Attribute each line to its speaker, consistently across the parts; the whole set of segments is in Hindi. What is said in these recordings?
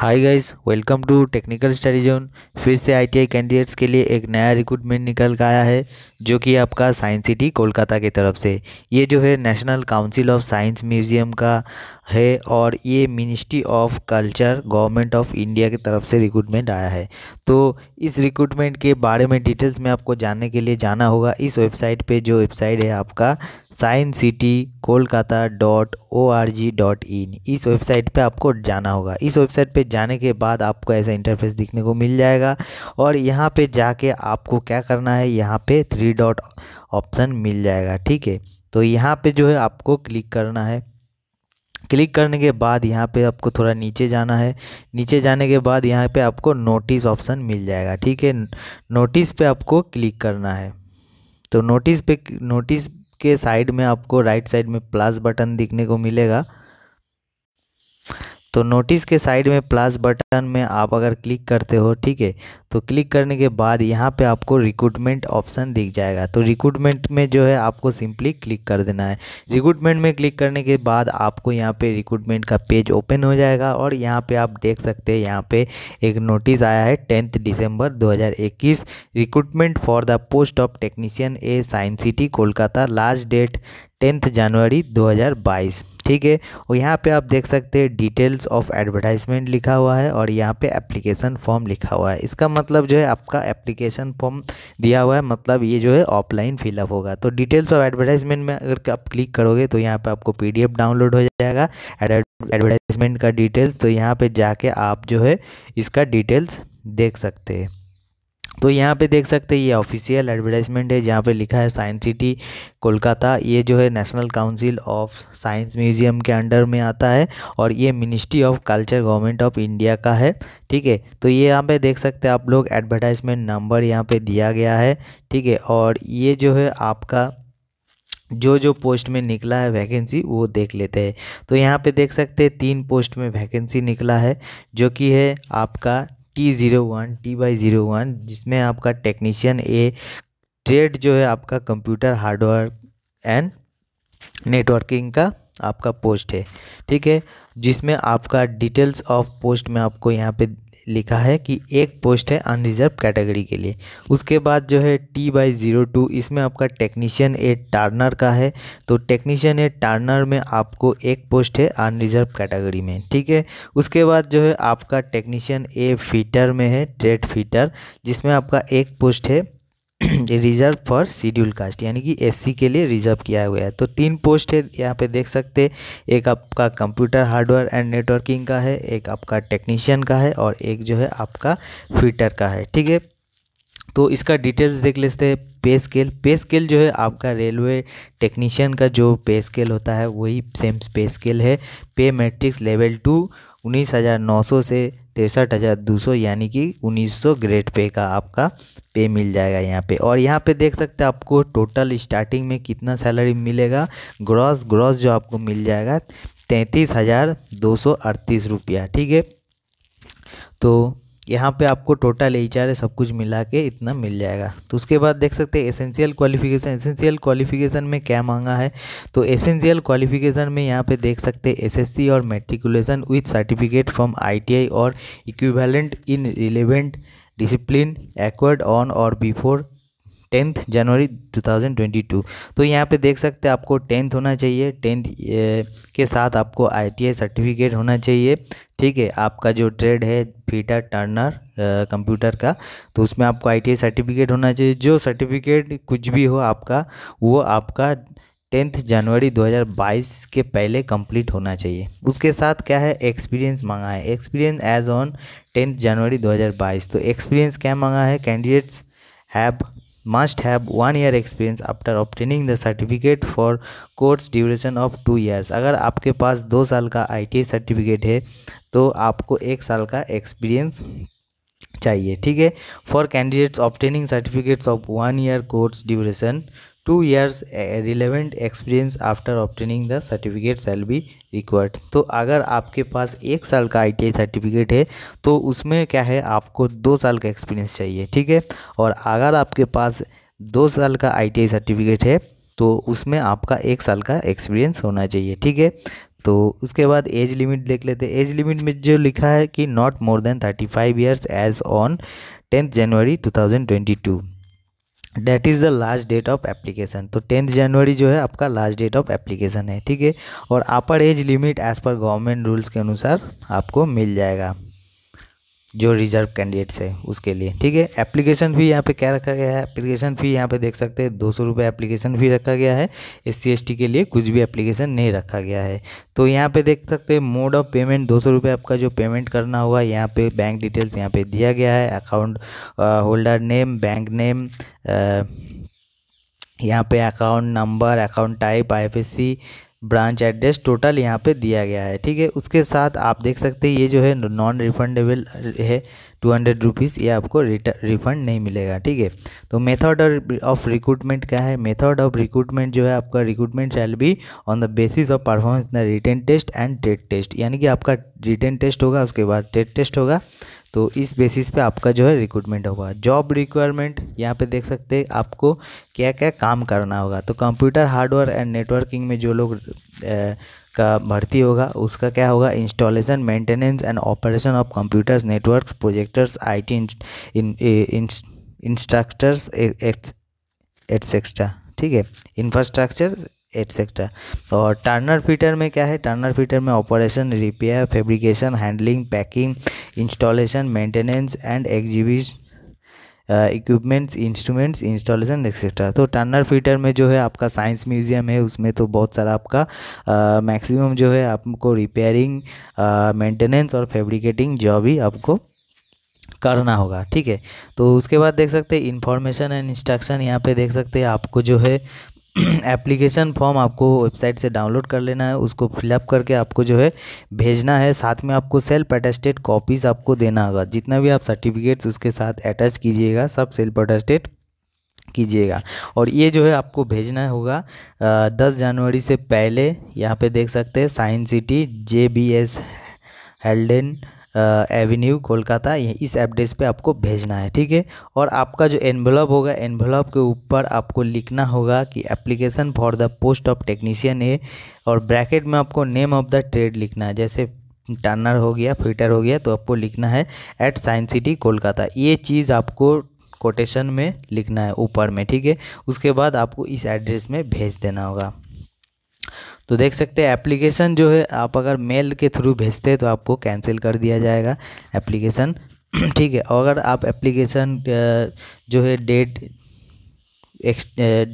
Speaker 1: hi guys welcome to technical study zone फिर से आईटीआई कैंडिडेट्स के लिए एक नया रिक्रूटमेंट निकल का आया है जो कि आपका साइंस सिटी कोलकाता की तरफ से ये जो है national council of science museum का है और ये ministry of culture government of India की तरफ से रिक्रूटमेंट आया है तो इस रिक्रूटमेंट के बारे में डिटेल्स में आपको जानने के लिए जाना होगा इस वेबसाइट पर जो वेबसाइट है आपका science city Kolkata dot O R G dot in इस वेबसाइट पे आपको जाना होगा इस वेबसाइट पे जाने के बाद आपको ऐसा इंटरफेस दिखने को मिल जाएगा और यहाँ पे जाके आपको क्या करना है यहाँ पे थ्री डॉट ऑप्शन मिल जाएगा ठीक है तो यहाँ पे जो है आपको क्लिक करना है क्लिक करने के बाद यहाँ पे आपको थोड़ा नीचे जाना है नीचे जाने के बाद यहाँ पे आपको नोटिस ऑप्शन मिल जाएगा ठीक है नोटिस पे आपको क्लिक करना है तो नोटिस पे नोटिस के साइड में आपको राइट साइड में प्लस बटन दिखने को मिलेगा तो नोटिस के साइड में प्लस बटन में आप अगर क्लिक करते हो ठीक है तो क्लिक करने के बाद यहाँ पे आपको रिक्रूटमेंट ऑप्शन दिख जाएगा तो रिक्रूटमेंट में जो है आपको सिंपली क्लिक कर देना है रिक्रूटमेंट में क्लिक करने के बाद आपको यहाँ पे रिक्रूटमेंट का पेज ओपन हो जाएगा और यहाँ पे आप देख सकते हैं यहाँ पे एक नोटिस आया है tenth December 2021 recruitment for the post of technician A science city Kolkata last date tenth January दो ठीक है और यहाँ पे आप देख सकते हैं डिटेल्स ऑफ एडवर्टाइजमेंट लिखा हुआ है और यहाँ पे एप्लीकेशन फॉर्म लिखा हुआ है इसका मतलब जो है आपका एप्लीकेशन फॉर्म दिया हुआ है मतलब ये जो है ऑफलाइन फिलअप होगा तो डिटेल्स ऑफ एडवर्टाइजमेंट में अगर आप क्लिक करोगे तो यहाँ पे आपको पी डाउनलोड हो जाएगा एडवर्टाइजमेंट का डिटेल्स तो यहाँ पर जाके आप जो है इसका डिटेल्स देख सकते हैं तो यहाँ पे देख सकते हैं ये ऑफिशियल एडवर्टाइजमेंट है जहाँ पे लिखा है साइंस सिटी कोलकाता ये जो है national council of science museum के अंडर में आता है और ये ministry of culture government of India का है ठीक है तो ये यहाँ पे देख सकते हैं आप लोग एडवर्टाइजमेंट नंबर यहाँ पे दिया गया है ठीक है और ये जो है आपका जो जो पोस्ट में निकला है वैकेंसी वो देख लेते हैं तो यहाँ पे देख सकते हैं तीन पोस्ट में वैकेंसी निकला है जो कि है आपका T zero one T by zero one जिसमें आपका टेक्नीशियन ए ट्रेड जो है आपका कंप्यूटर हार्डवेयर एंड नेटवर्किंग का आपका पोस्ट है ठीक है जिसमें आपका डिटेल्स ऑफ पोस्ट में आपको यहाँ पे लिखा है कि एक पोस्ट है अनरिजर्व कैटेगरी के लिए उसके बाद जो है टी बाई ज़ीरो टू इसमें आपका टेक्नीशियन ए टार्नर का है तो टेक्नीशियन ए टार्नर में आपको एक पोस्ट है अनरिजर्व कैटेगरी में ठीक है उसके बाद जो है आपका टेक्नीशियन ए फीटर में है ट्रेड फीटर जिसमें आपका एक पोस्ट है रिजर्व फॉर शेड्यूल कास्ट यानी कि एससी के लिए रिजर्व किया हुआ है तो तीन पोस्ट है यहाँ पे देख सकते एक आपका कंप्यूटर हार्डवेयर एंड नेटवर्किंग का है एक आपका टेक्नीशियन का है और एक जो है आपका फिटर का है ठीक है तो इसका डिटेल्स देख लेते हैं पे स्केल पे स्केल जो है आपका रेलवे टेक्नीशियन का जो पे स्केल होता है वही सेम पे स्केल है पे मैट्रिक्स लेवल टू उन्नीस हज़ार नौ सौ से तिरसठ हज़ार दो सौ यानी कि उन्नीस सौ ग्रेड पे का आपका पे मिल जाएगा यहाँ पे और यहाँ पे देख सकते हैं आपको टोटल स्टार्टिंग में कितना सैलरी मिलेगा ग्रॉस ग्रॉस जो आपको मिल जाएगा तैंतीस हज़ार दो सौ अड़तीस रुपया ठीक है तो यहाँ पे आपको टोटल एच आर सब कुछ मिला के इतना मिल जाएगा तो उसके बाद देख सकते हैं एसेंशियल क्वालिफिकेशन एसेंशियल क्वालिफिकेशन में क्या मांगा है तो एसेंशियल क्वालिफिकेशन में यहाँ पे देख सकते हैं एसएससी और matriculation with certificate from ITI और equivalent in relevant discipline acquired on और बिफोर टेंथ जनवरी 2022 तो यहाँ पे देख सकते हैं आपको टेंथ होना चाहिए टेंथ के साथ आपको आई सर्टिफिकेट होना चाहिए ठीक है आपका जो ट्रेड है फीटा टर्नर कंप्यूटर का तो उसमें आपको आई सर्टिफिकेट होना चाहिए जो सर्टिफिकेट कुछ भी हो आपका वो आपका टेंथ जनवरी 2022 के पहले कंप्लीट होना चाहिए उसके साथ क्या है एक्सपीरियंस मांगा है experience as on tenth January 2022 तो एक्सपीरियंस क्या मांगा है candidates have must have one year experience after obtaining the certificate for course duration of two years अगर आपके पास दो साल का आई टी आई सर्टिफिकेट है तो आपको एक साल का एक्सपीरियंस चाहिए ठीक है for candidates obtaining certificates of one year course duration two years relevant experience after obtaining the certificate shall be required तो अगर आपके पास एक साल का आई सर्टिफिकेट है तो उसमें क्या है आपको दो साल का एक्सपीरियंस चाहिए ठीक है और अगर आपके पास दो साल का आई सर्टिफिकेट है तो उसमें आपका एक साल का एक्सपीरियंस होना चाहिए ठीक है तो उसके बाद एज लिमिट देख लेते हैं एज लिमिट में जो लिखा है कि not more than thirty five years age on tenth January two thousand twenty two date is the last date of application तो टेंथ जनवरी जो है आपका लास्ट डेट ऑफ एप्लीकेशन है ठीक है और upper age limit as per government rules के अनुसार आपको मिल जाएगा जो रिजर्व कैंडिडेट्स है उसके लिए ठीक है एप्लीकेशन फी यहाँ पे क्या रखा गया है एप्लीकेशन फी यहाँ पे देख सकते हैं दो सौ रुपये एप्लीकेशन फी रखा गया है एस सी के लिए कुछ भी एप्लीकेशन नहीं रखा गया है तो यहाँ पे देख सकते हैं मोड ऑफ पेमेंट दो सौ रुपये आपका जो पेमेंट करना होगा यहाँ पे बैंक डिटेल्स यहाँ पे दिया गया है account holder name bank name यहाँ पे account number account type I branch address total यहाँ पे दिया गया है ठीक है उसके साथ आप देख सकते हैं ये जो है नॉन रिफंडेबल है टू हंड्रेड रुपीज़ ये आपको रिफंड नहीं मिलेगा ठीक है तो मेथड ऑफ रिक्रूटमेंट क्या है मेथड ऑफ रिक्रूटमेंट जो है आपका recruitment shall be on the basis of performance in the written test and टेट टेस्ट यानी कि आपका रिटर्न टेस्ट होगा उसके बाद टेट टेस्ट होगा तो इस बेसिस पे आपका जो है रिक्रूटमेंट होगा जॉब रिक्वायरमेंट यहाँ पे देख सकते हैं आपको क्या क्या काम करना होगा तो कंप्यूटर हार्डवेयर एंड नेटवर्किंग में जो लोग ए, का भर्ती होगा उसका क्या होगा installation maintenance and operation of computers networks projectors I T instructors etcetera ठीक है इंफ्रास्ट्रक्चर एटसेट्रा और टर्नर फीटर में क्या है टर्नर फीटर में operation repair fabrication handling packing installation maintenance and exhibition equipments instruments installation etcetera तो टर्नर फीटर में जो है आपका साइंस म्यूजियम है उसमें तो बहुत सारा आपका मैक्सिमम uh, जो है आपको रिपेयरिंग मेंटेनेंस uh, और फेब्रिकेटिंग जॉब ही आपको करना होगा ठीक है तो उसके बाद देख सकते हैं इन्फॉर्मेशन एंड इंस्ट्रक्शन यहाँ पे देख सकते हैं आपको जो है एप्लीकेशन फॉर्म आपको वेबसाइट से डाउनलोड कर लेना है उसको फिलअप करके आपको जो है भेजना है साथ में आपको सेल्फ अटेस्टेड कॉपीज़ आपको देना होगा जितना भी आप सर्टिफिकेट्स उसके साथ अटैच कीजिएगा सब सेल्फ अटेस्टेड कीजिएगा और ये जो है आपको भेजना होगा दस जनवरी से पहले यहाँ पे देख सकते हैं science city J B S Haldane avenue Kolkata इस एड्रेस पे आपको भेजना है ठीक है और आपका जो एनवलप होगा एनवलप के ऊपर आपको लिखना होगा कि application for the post of technician है और ब्रैकेट में आपको नेम ऑफ द ट्रेड लिखना है जैसे टर्नर हो गया फिटर हो गया तो आपको लिखना है एट साइंस सिटी कोलकाता ये चीज़ आपको कोटेशन में लिखना है ऊपर में ठीक है उसके बाद आपको इस एड्रेस में भेज देना होगा तो देख सकते हैं एप्लीकेशन जो है आप अगर मेल के थ्रू भेजते हैं तो आपको कैंसिल कर दिया जाएगा एप्लीकेशन ठीक है और अगर आप एप्लीकेशन जो है डेट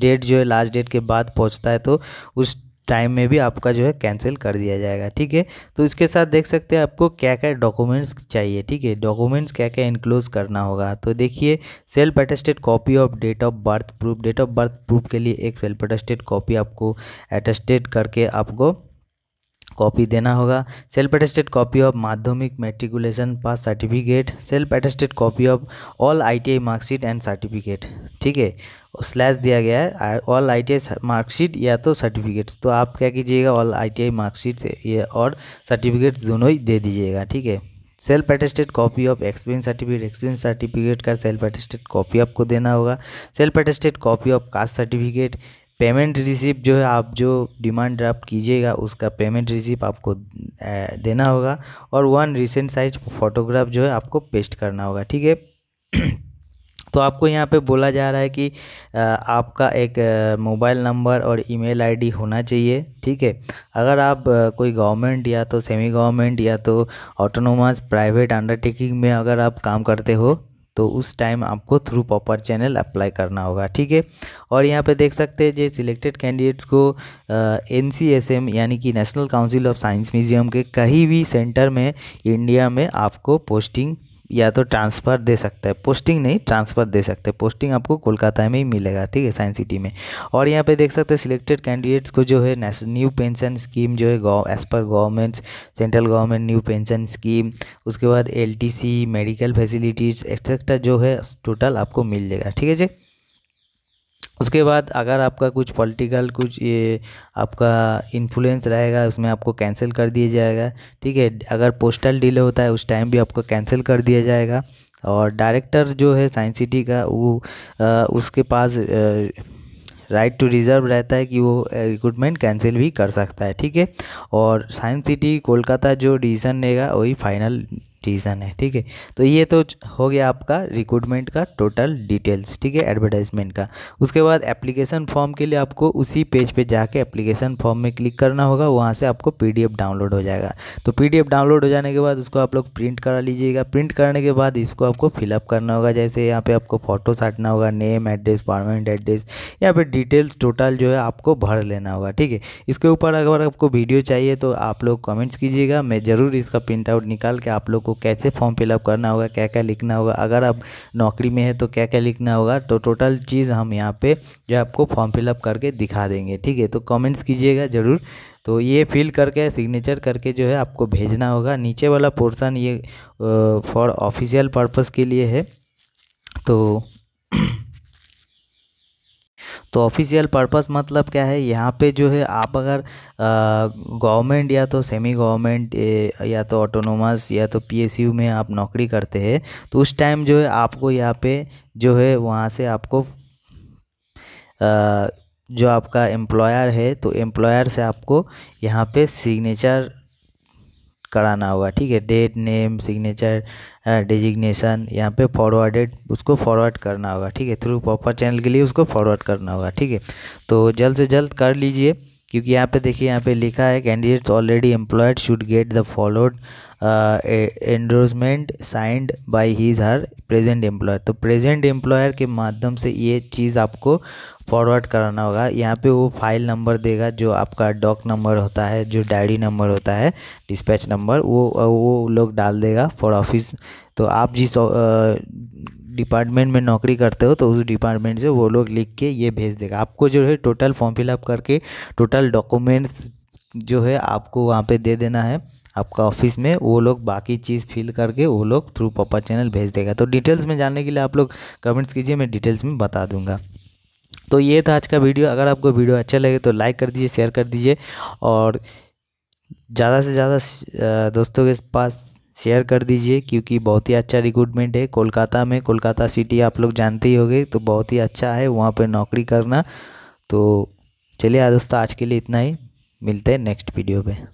Speaker 1: डेट जो है लास्ट डेट के बाद पहुंचता है तो उस टाइम में भी आपका जो है कैंसिल कर दिया जाएगा ठीक है तो इसके साथ देख सकते हैं आपको क्या क्या डॉक्यूमेंट्स चाहिए ठीक है डॉक्यूमेंट्स क्या क्या इंक्लोज करना होगा तो देखिए self attested copy of date of birth proof date of birth proof के लिए एक सेल्फ अटेस्टेड कॉपी आपको अटेस्टेड करके आपको कॉपी देना होगा सेल्फ अटेस्टेड कॉपी ऑफ माध्यमिक matriculation pass certificate self attested copy of all ITI marksheet and certificate ठीक है स्लैश दिया गया है ऑल आई मार्कशीट या तो सर्टिफिकेट्स तो आप क्या कीजिएगा ऑल आई मार्कशीट ये और सर्टिफिकेट्स दोनों ही दे दीजिएगा ठीक है self attested copy of experience certificate experience certificate का सेल्फ अटेस्टेड कॉपी आपको देना होगा self attested copy of caste certificate payment receipt जो है आप जो डिमांड ड्राफ्ट कीजिएगा उसका पेमेंट रिसीप आपको देना होगा और वन रिसेंट साइज फोटोग्राफ जो है आपको पेस्ट करना होगा ठीक है तो आपको यहाँ पे बोला जा रहा है कि आपका एक मोबाइल नंबर और ईमेल आईडी होना चाहिए ठीक है अगर आप कोई गवर्नमेंट या तो सेमी गवर्नमेंट या तो ऑटोनोमस प्राइवेट अंडरटेकिंग में अगर आप काम करते हो तो उस टाइम आपको थ्रू पॉपर चैनल अप्लाई करना होगा ठीक है और यहाँ पे देख सकते हैं जो सिलेक्टेड कैंडिडेट्स को एन यानी कि national council of science museum के कहीं भी सेंटर में इंडिया में आपको पोस्टिंग या तो ट्रांसफ़र दे सकता है पोस्टिंग नहीं ट्रांसफ़र दे सकते हैं पोस्टिंग आपको कोलकाता में ही मिलेगा ठीक है साइंस सिटी में और यहाँ पे देख सकते हैं सिलेक्टेड कैंडिडेट्स को जो है न्यू पेंशन स्कीम जो है गौ एज पर government central government new pension scheme उसके बाद एल मेडिकल फैसिलिटीज़ एक्सेट्रा जो है टोटल आपको मिल जाएगा ठीक है जी उसके बाद अगर आपका कुछ पॉलिटिकल कुछ ये आपका इन्फ्लुएंस रहेगा उसमें आपको कैंसिल कर दिया जाएगा ठीक है अगर पोस्टल डिले होता है उस टाइम भी आपको कैंसिल कर दिया जाएगा और डायरेक्टर जो है साइंस सिटी का वो आ, उसके पास राइट टू रिज़र्व रहता है कि वो रिक्रूटमेंट कैंसिल भी कर सकता है ठीक है और साइंस सिटी कोलकाता जो डिसीजन लेगा वही फाइनल रीज़न है ठीक है तो ये तो हो गया आपका रिक्रूटमेंट का टोटल डिटेल्स ठीक है एडवर्टाइजमेंट का उसके बाद एप्लीकेशन फॉर्म के लिए आपको उसी पेज पे जाके एप्लीकेशन फॉर्म में क्लिक करना होगा वहाँ से आपको पीडीएफ डाउनलोड हो जाएगा तो पीडीएफ डाउनलोड हो जाने के बाद उसको आप लोग प्रिंट करा लीजिएगा प्रिंट करने के बाद इसको आपको फिलअप करना होगा जैसे यहाँ पर आपको फ़ोटो साटना होगा नेम एड्रेस परमानेंट एड्रेस यहाँ पर डिटेल्स टोटल जो है आपको भर लेना होगा ठीक है इसके ऊपर अगर आपको वीडियो चाहिए तो आप लोग कमेंट्स कीजिएगा मैं ज़रूर इसका प्रिंट आउट निकाल के आप लोग को कैसे फॉर्म फिलअप करना होगा क्या क्या लिखना होगा अगर आप नौकरी में है तो क्या क्या लिखना होगा तो टोटल चीज़ हम यहाँ पे जो आपको फॉर्म फिलअप करके दिखा देंगे ठीक है तो कमेंट्स कीजिएगा ज़रूर तो ये फिल करके सिग्नेचर करके जो है आपको भेजना होगा नीचे वाला पोर्सन ये फॉर ऑफिशियल पर्पज़ के लिए है तो तो ऑफिशियल पर्पस मतलब क्या है यहाँ पे जो है आप अगर गवर्नमेंट या तो सेमी गवर्नमेंट या तो ऑटोनोमस या तो पीएसयू में आप नौकरी करते हैं तो उस टाइम जो है आपको यहाँ पे जो है वहाँ से आपको आ, जो आपका एम्प्लॉयर है तो एम्प्लॉयर से आपको यहाँ पे सिग्नेचर कराना होगा ठीक है डेट नेम सिग्नेचर डिजिग्नेशन यहाँ पे फॉरवर्डेड उसको फॉरवर्ड करना होगा ठीक है थ्रू प्रॉपर चैनल के लिए उसको फॉरवर्ड करना होगा ठीक है तो जल्द से जल्द कर लीजिए क्योंकि यहाँ पे देखिए यहाँ पे लिखा है candidates already employed should get the followed endorsement signed by his her present employer तो प्रेजेंट एम्प्लॉयर के माध्यम से ये चीज़ आपको फॉरवर्ड कराना होगा यहाँ पे वो फाइल नंबर देगा जो आपका डॉक नंबर होता है जो डायरी नंबर होता है डिस्पैच नंबर वो वो लोग डाल देगा फॉर ऑफिस तो आप जिस डिपार्टमेंट में नौकरी करते हो तो उस डिपार्टमेंट से वो लोग लिख के ये भेज देगा आपको जो है टोटल फॉर्म फिलअप करके टोटल डॉक्यूमेंट्स जो है आपको वहाँ पे दे देना है आपका ऑफिस में वो लोग बाकी चीज़ फिल करके वो लोग थ्रू पापा चैनल भेज देगा तो डिटेल्स में जानने के लिए आप लोग कमेंट्स कीजिए मैं डिटेल्स में बता दूंगा तो ये था आज का वीडियो अगर आपको वीडियो अच्छा लगे तो लाइक कर दीजिए शेयर कर दीजिए और ज़्यादा से ज़्यादा दोस्तों के पास शेयर कर दीजिए क्योंकि बहुत ही अच्छा रिक्रूटमेंट है कोलकाता में कोलकाता सिटी आप लोग जानते ही होंगे तो बहुत ही अच्छा है वहाँ पर नौकरी करना तो चलिए दोस्तों आज के लिए इतना ही मिलते हैं नेक्स्ट वीडियो में